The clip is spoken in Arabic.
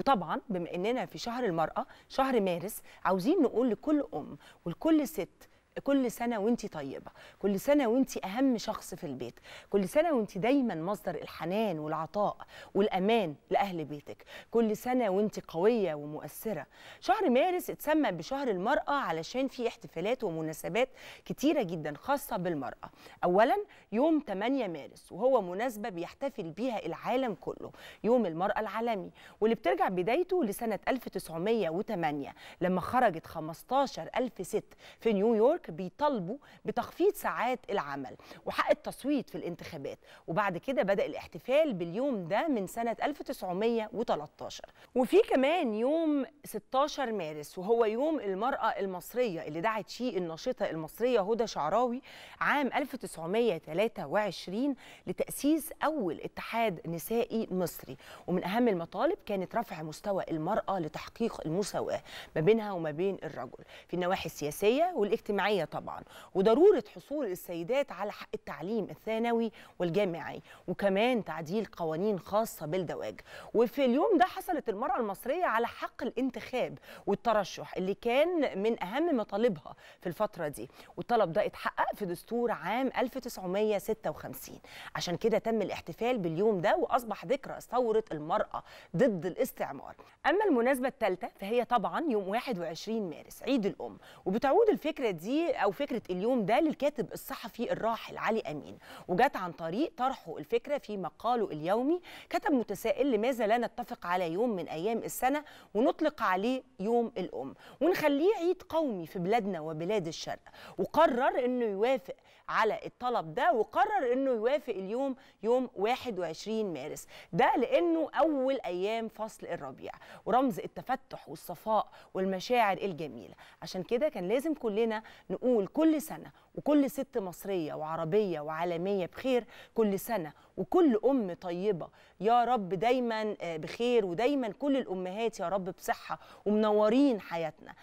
وطبعا بما اننا في شهر المراه شهر مارس عاوزين نقول لكل ام ولكل ست كل سنه وانت طيبه كل سنه وانت اهم شخص في البيت كل سنه وانت دايما مصدر الحنان والعطاء والامان لاهل بيتك كل سنه وانت قويه ومؤثره شهر مارس اتسمى بشهر المراه علشان في احتفالات ومناسبات كتيره جدا خاصه بالمراه اولا يوم 8 مارس وهو مناسبه بيحتفل بيها العالم كله يوم المراه العالمي واللي بترجع بدايته لسنه 1908 لما خرجت 15000 ست في نيويورك بيطالبوا بتخفيض ساعات العمل وحق التصويت في الانتخابات وبعد كده بدأ الاحتفال باليوم ده من سنة 1913 وفي كمان يوم 16 مارس وهو يوم المرأة المصرية اللي دعت شيء الناشطة المصرية هدى شعراوي عام 1923 لتأسيس أول اتحاد نسائي مصري ومن أهم المطالب كانت رفع مستوى المرأة لتحقيق المساواة ما بينها وما بين الرجل في النواحي السياسية والاجتماعية الجامعيه طبعا وضروره حصول السيدات على حق التعليم الثانوي والجامعي وكمان تعديل قوانين خاصه بالزواج وفي اليوم ده حصلت المراه المصريه على حق الانتخاب والترشح اللي كان من اهم مطالبها في الفتره دي والطلب ده اتحقق في دستور عام 1956 عشان كده تم الاحتفال باليوم ده واصبح ذكرى ثوره المراه ضد الاستعمار اما المناسبه الثالثه فهي طبعا يوم 21 مارس عيد الام وبتعود الفكره دي او فكره اليوم ده للكاتب الصحفي الراحل علي امين وجت عن طريق طرحه الفكره في مقاله اليومي كتب متسائل لماذا لا نتفق على يوم من ايام السنه ونطلق عليه يوم الام ونخليه عيد قومي في بلادنا وبلاد الشرق وقرر انه يوافق على الطلب ده وقرر انه يوافق اليوم يوم 21 مارس ده لانه اول ايام فصل الربيع ورمز التفتح والصفاء والمشاعر الجميله عشان كده كان لازم كلنا نقول كل سنة وكل ست مصرية وعربية وعالمية بخير كل سنة وكل أم طيبة يا رب دايما آه، بخير ودايما كل الأمهات يا رب بصحة ومنورين حياتنا